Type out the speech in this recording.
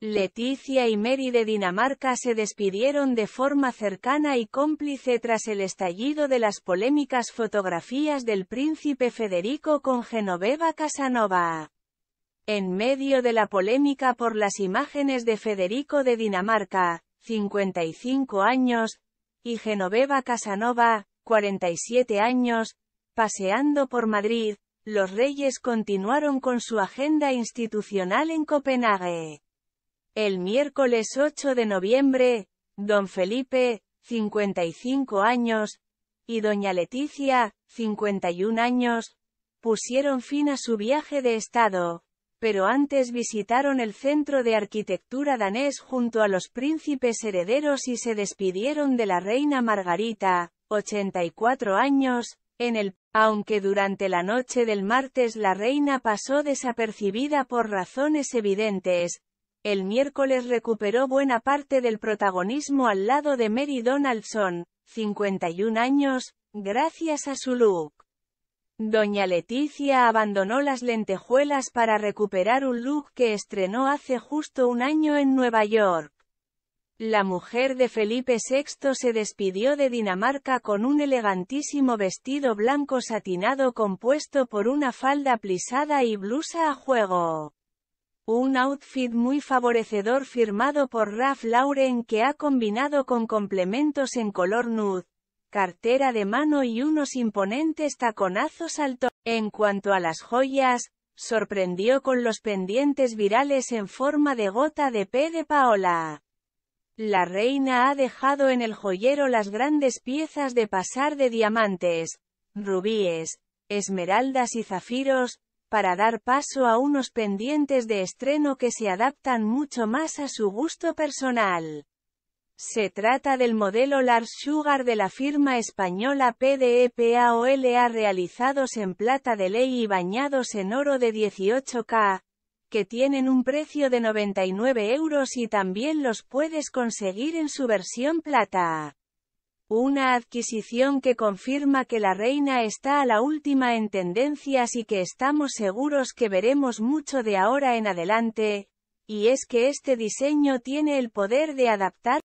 Leticia y Mary de Dinamarca se despidieron de forma cercana y cómplice tras el estallido de las polémicas fotografías del príncipe Federico con Genoveva Casanova. En medio de la polémica por las imágenes de Federico de Dinamarca, 55 años, y Genoveva Casanova, 47 años, paseando por Madrid, los reyes continuaron con su agenda institucional en Copenhague. El miércoles 8 de noviembre, don Felipe, 55 años, y doña Leticia, 51 años, pusieron fin a su viaje de estado, pero antes visitaron el Centro de Arquitectura danés junto a los príncipes herederos y se despidieron de la reina Margarita, 84 años, en el, aunque durante la noche del martes la reina pasó desapercibida por razones evidentes, el miércoles recuperó buena parte del protagonismo al lado de Mary Donaldson, 51 años, gracias a su look. Doña Leticia abandonó las lentejuelas para recuperar un look que estrenó hace justo un año en Nueva York. La mujer de Felipe VI se despidió de Dinamarca con un elegantísimo vestido blanco satinado compuesto por una falda plisada y blusa a juego. Un outfit muy favorecedor firmado por Ralph Lauren que ha combinado con complementos en color nude, cartera de mano y unos imponentes taconazos alto. En cuanto a las joyas, sorprendió con los pendientes virales en forma de gota de P de Paola. La reina ha dejado en el joyero las grandes piezas de pasar de diamantes, rubíes, esmeraldas y zafiros, para dar paso a unos pendientes de estreno que se adaptan mucho más a su gusto personal. Se trata del modelo Lars Sugar de la firma española PDEPAOLA realizados en plata de ley y bañados en oro de 18K, que tienen un precio de 99 euros y también los puedes conseguir en su versión plata. Una adquisición que confirma que la reina está a la última en tendencias y que estamos seguros que veremos mucho de ahora en adelante, y es que este diseño tiene el poder de adaptar